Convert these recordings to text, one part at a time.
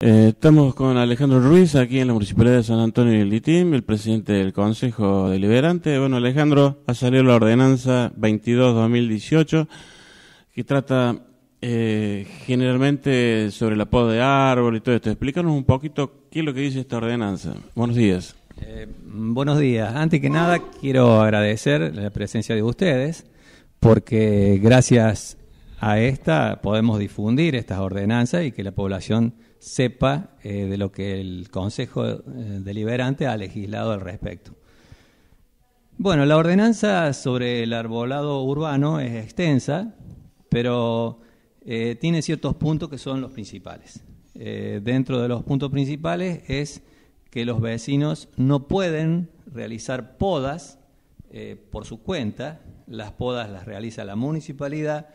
Eh, estamos con Alejandro Ruiz aquí en la Municipalidad de San Antonio del Litín, el presidente del Consejo Deliberante. Bueno, Alejandro, ha salido la ordenanza 22-2018 que trata eh, generalmente sobre la poda de árbol y todo esto. Explícanos un poquito qué es lo que dice esta ordenanza. Buenos días. Eh, buenos días. Antes que nada, quiero agradecer la presencia de ustedes porque gracias a esta podemos difundir estas ordenanzas y que la población sepa eh, de lo que el Consejo eh, Deliberante ha legislado al respecto. Bueno, la ordenanza sobre el arbolado urbano es extensa, pero eh, tiene ciertos puntos que son los principales. dentro de los puntos principales es que los vecinos no pueden realizar podas por su cuenta, las podas las realiza la municipalidad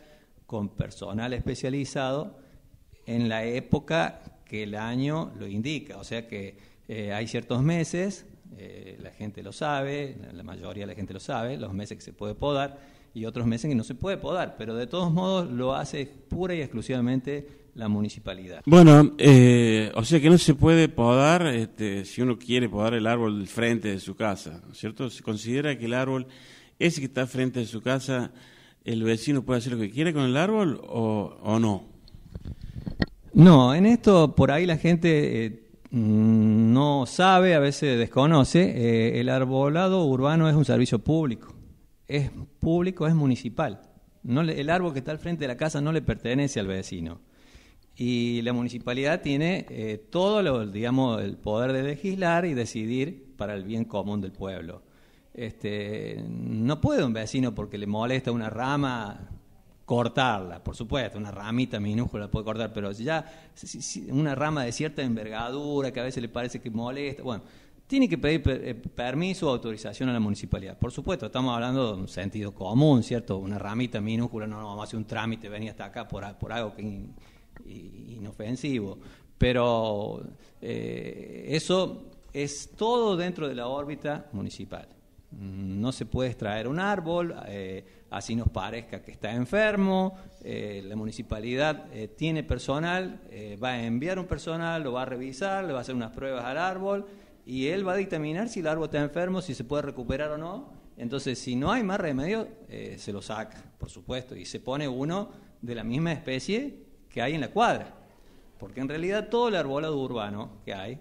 con personal especializado en la época que el año lo indica. O sea que eh, hay ciertos meses, eh, la gente lo sabe, la mayoría de la gente lo sabe, los meses que se puede podar y otros meses que no se puede podar, pero de todos modos lo hace pura y exclusivamente la municipalidad. Bueno, eh, o sea que no se puede podar este, si uno quiere podar el árbol del frente de su casa, ¿cierto? Se considera que el árbol, ese que está frente de su casa, el vecino puede hacer lo que quiere con el árbol o, o no. No, en esto por ahí la gente eh, mm, no sabe, a veces desconoce, eh, el arbolado urbano es un servicio público, es público, es municipal. No el árbol que está al frente de la casa no le pertenece al vecino. Y la municipalidad tiene eh, todo lo, digamos, el poder de legislar y decidir para el bien común del pueblo. Este, no puede un vecino porque le molesta una rama cortarla, por supuesto, una ramita minúscula puede cortar, pero si ya una rama de cierta envergadura que a veces le parece que molesta, bueno, tiene que pedir eh, permiso o autorización a la municipalidad. Por supuesto, estamos hablando de un sentido común, ¿cierto? Una ramita minúscula, no, vamos a hacer un trámite, venir hasta acá por, por algo inofensivo. Pero eh, eso es todo dentro de la órbita municipal. No se puede extraer un árbol, eh, así nos parezca que está enfermo, eh, la municipalidad eh, tiene personal, va a enviar un personal, lo va a revisar, le va a hacer unas pruebas al árbol y él va a determinar si el árbol está enfermo, si se puede recuperar o no. Entonces, si no hay más remedio, se lo saca, por supuesto, y se pone uno de la misma especie que hay en la cuadra. Porque en realidad todo el arbolado urbano que hay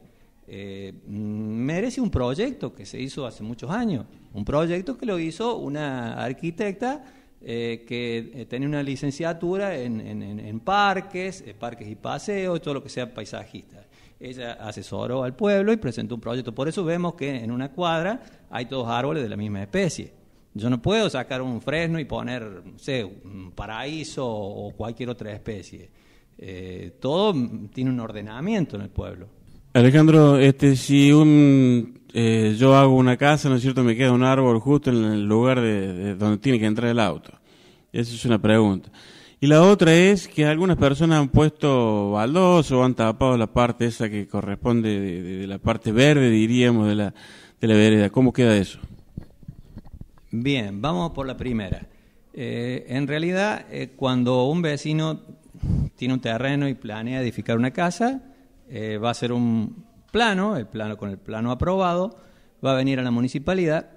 eh, merece un proyecto que se hizo hace muchos años, un proyecto que lo hizo una arquitecta eh, que eh, tenía una licenciatura en, parques, parques y paseos, todo lo que sea paisajista. Ella asesoró al pueblo y presentó un proyecto. Por eso vemos que en una cuadra hay todos árboles de la misma especie. Yo no puedo sacar un fresno y poner, sé, un paraíso o cualquier otra especie. todo tiene un ordenamiento en el pueblo. Alejandro, este, si un, eh, yo hago una casa, ¿no es cierto? Me queda un árbol justo en el lugar de, donde tiene que entrar el auto. Esa es una pregunta. Y la otra es que algunas personas han puesto baldos o han tapado la parte esa que corresponde de, la parte verde, diríamos, de la, de la vereda. ¿Cómo queda eso? Bien, vamos por la primera. Eh, en realidad, eh, cuando un vecino tiene un terreno y planea edificar una casa, eh, va a ser un plano, el plano con el plano aprobado, va a venir a la municipalidad,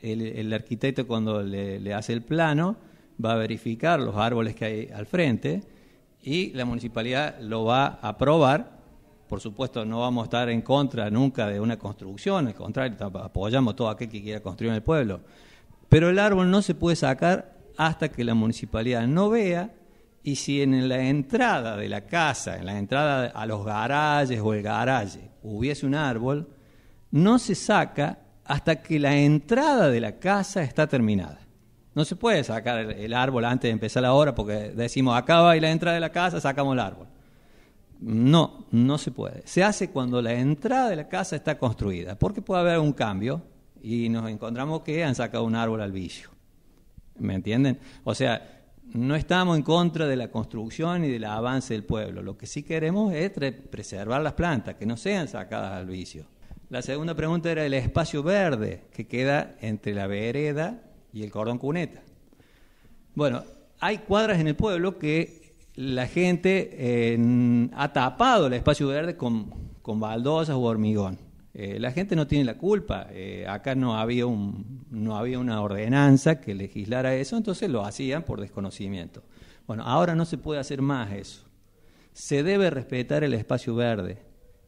el, arquitecto cuando le, le, hace el plano va a verificar los árboles que hay al frente y la municipalidad lo va a aprobar. Por supuesto, no vamos a estar en contra nunca de una construcción, al contrario, apoyamos todo aquel que quiera construir en el pueblo. Pero el árbol no se puede sacar hasta que la municipalidad no vea y si en la entrada de la casa, en la entrada a los garajes o el garaje, hubiese un árbol, no se saca hasta que la entrada de la casa está terminada. No se puede sacar el árbol antes de empezar la hora porque decimos acaba y la entrada de la casa, sacamos el árbol. No, no se puede. Se hace cuando la entrada de la casa está construida, porque puede haber un cambio y nos encontramos que han sacado un árbol al vicio. ¿Me entienden? O sea, no estamos en contra de la construcción y del avance del pueblo. Lo que sí queremos es preservar las plantas, que no sean sacadas al vicio. La segunda pregunta era el espacio verde que queda entre la vereda y el cordón cuneta. Bueno, hay cuadras en el pueblo que la gente eh, ha tapado el espacio verde con, con baldosas o hormigón. Eh, la gente no tiene la culpa. Eh, acá no había, una ordenanza que legislara eso, entonces lo hacían por desconocimiento. Bueno, ahora no se puede hacer más eso. Se debe respetar el espacio verde,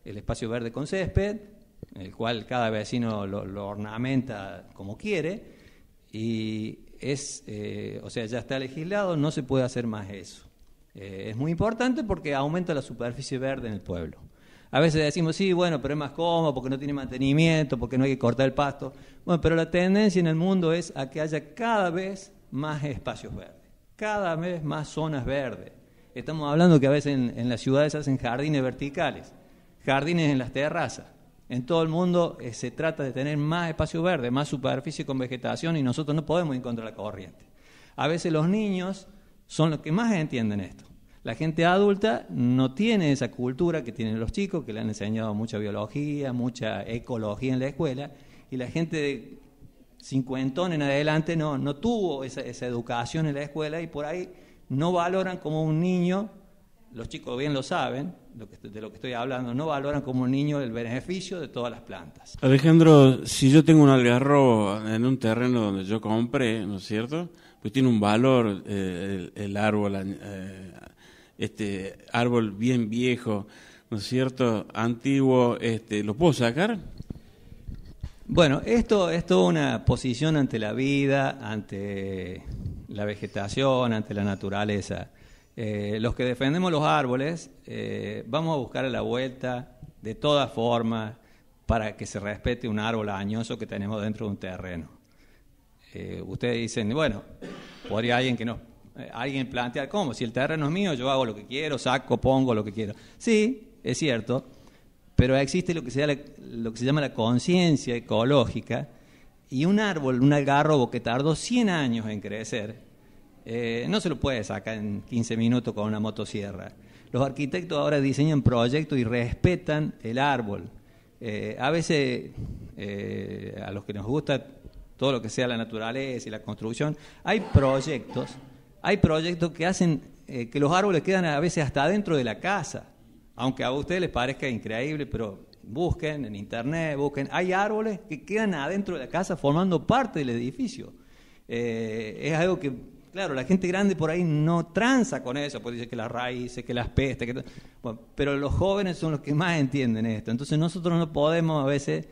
el espacio verde con césped, el cual cada vecino lo, ornamenta como quiere, y es, eh, o sea, ya está legislado, no se puede hacer más eso. es muy importante porque aumenta la superficie verde en el pueblo. A veces decimos, sí, bueno, pero es más cómodo porque no tiene mantenimiento, porque no hay que cortar el pasto. Bueno, pero la tendencia en el mundo es a que haya cada vez más espacios verdes, cada vez más zonas verdes. Estamos hablando que a veces en, las ciudades hacen jardines verticales, jardines en las terrazas. En todo el mundo eh, se trata de tener más espacio verde, más superficie con vegetación y nosotros no podemos encontrar la corriente. A veces los niños son los que más entienden esto. La gente adulta no tiene esa cultura que tienen los chicos, que le han enseñado mucha biología, mucha ecología en la escuela, y la gente de cincuentón en adelante no, tuvo esa, esa educación en la escuela y por ahí no valoran como un niño, los chicos bien lo saben, de lo que estoy hablando, no valoran como un niño el beneficio de todas las plantas. Alejandro, si yo tengo un algarrobo en un terreno donde yo compré, ¿no es cierto? Pues tiene un valor eh, el, árbol eh, este árbol bien viejo, ¿no es cierto? Antiguo, este, ¿lo puedo sacar? Bueno, esto es toda una posición ante la vida, ante la vegetación, ante la naturaleza. Eh, los que defendemos los árboles eh, vamos a buscar a la vuelta de todas formas para que se respete un árbol añoso que tenemos dentro de un terreno. Eh, ustedes dicen, bueno, podría alguien que no eh, alguien plantea, ¿cómo? Si el terreno es mío, yo hago lo que quiero, saco, pongo lo que quiero. Sí, es cierto, pero existe lo que se, llama la conciencia ecológica y un árbol, un algarrobo que tardó 100 años en crecer, eh, no se lo puede sacar en 15 minutos con una motosierra. Los arquitectos ahora diseñan proyectos y respetan el árbol. Eh, a veces, a los que nos gusta todo lo que sea la naturaleza y la construcción, hay proyectos hay proyectos que hacen eh, que los árboles quedan a veces hasta adentro de la casa, aunque a ustedes les parezca increíble, pero busquen en internet, busquen. Hay árboles que quedan adentro de la casa formando parte del edificio. Eh, es algo que, claro, la gente grande por ahí no tranza con eso, porque dice que las raíces, que las pestes, que pero los jóvenes son los que más entienden esto. Entonces nosotros no podemos a veces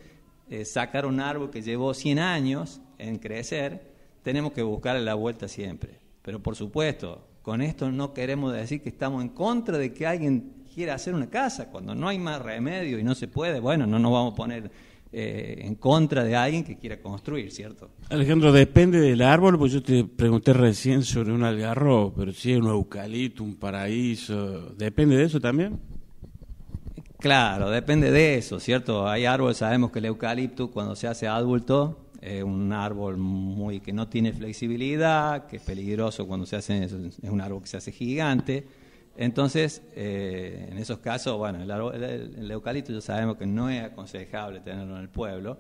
eh, sacar un árbol que llevó 100 años en crecer, tenemos que buscarle la vuelta siempre. Pero por supuesto, con esto no queremos decir que estamos en contra de que alguien quiera hacer una casa. Cuando no hay más remedio y no se puede, bueno, no nos vamos a poner eh, en contra de alguien que quiera construir, ¿cierto? Alejandro, depende del árbol, pues yo te pregunté recién sobre un algarro, pero si es un eucalipto, un paraíso, ¿depende de eso también? Claro, depende de eso, ¿cierto? Hay árboles, sabemos que el eucalipto cuando se hace adulto es un árbol muy que no tiene flexibilidad, que es peligroso cuando se hace, es un árbol que se hace gigante. Entonces, eh, en esos casos, bueno, el, eucalipto ya sabemos que no es aconsejable tenerlo en el pueblo.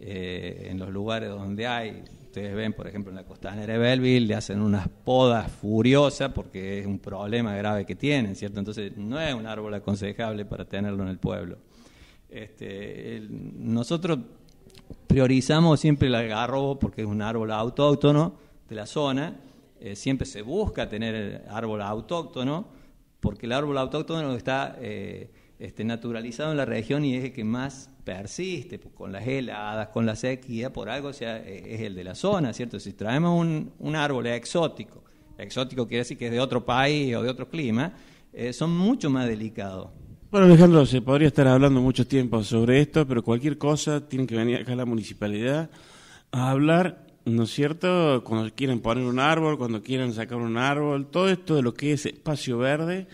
Eh, en los lugares donde hay, ustedes ven, por ejemplo, en la costa de Nerebelville le hacen unas podas furiosas porque es un problema grave que tienen, ¿cierto? Entonces, no es un árbol aconsejable para tenerlo en el pueblo. Este, nosotros priorizamos siempre el agarro porque es un árbol autóctono de la zona. Eh, siempre se busca tener el árbol autóctono porque el árbol autóctono está eh, este, naturalizado en la región y es el que más persiste con las heladas, con la sequía, por algo sea, eh, es el de la zona, ¿cierto? Si traemos un, árbol exótico, exótico quiere decir que es de otro país o de otro clima, son mucho más delicados. Bueno, Alejandro, se podría estar hablando mucho tiempo sobre esto, pero cualquier cosa tiene que venir acá a la municipalidad a hablar, ¿no es cierto? Cuando quieren poner un árbol, cuando quieren sacar un árbol, todo esto de lo que es espacio verde,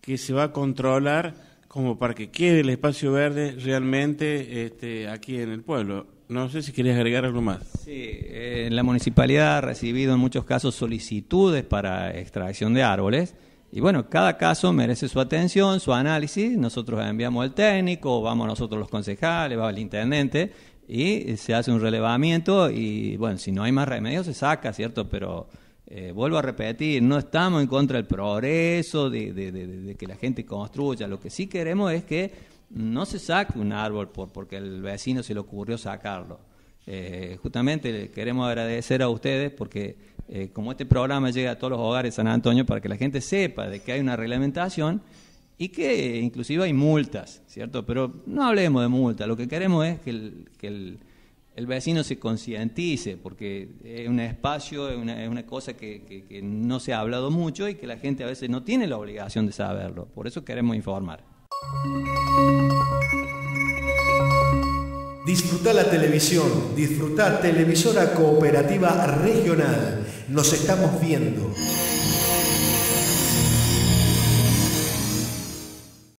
que se va a controlar como para que quede el espacio verde realmente este, aquí en el pueblo. No sé si querías agregar algo más. Sí, eh, la municipalidad ha recibido en muchos casos solicitudes para extracción de árboles y bueno, cada caso merece su atención, su análisis. Nosotros enviamos al técnico, vamos nosotros los concejales, va el intendente y se hace un relevamiento y bueno, si no hay más remedio se saca, ¿cierto? Pero eh, vuelvo a repetir, no estamos en contra del progreso, de, de, que la gente construya. Lo que sí queremos es que no se saque un árbol por, porque el vecino se le ocurrió sacarlo eh, justamente queremos agradecer a ustedes porque eh, como este programa llega a todos los hogares de San Antonio para que la gente sepa de que hay una reglamentación y que inclusive hay multas, ¿cierto? Pero no hablemos de multas, lo que queremos es que el, vecino se concientice porque es un espacio, es una, cosa que, que no se ha hablado mucho y que la gente a veces no tiene la obligación de saberlo, por eso queremos informar. Disfruta la televisión, disfruta Televisora Cooperativa Regional. Nos estamos viendo.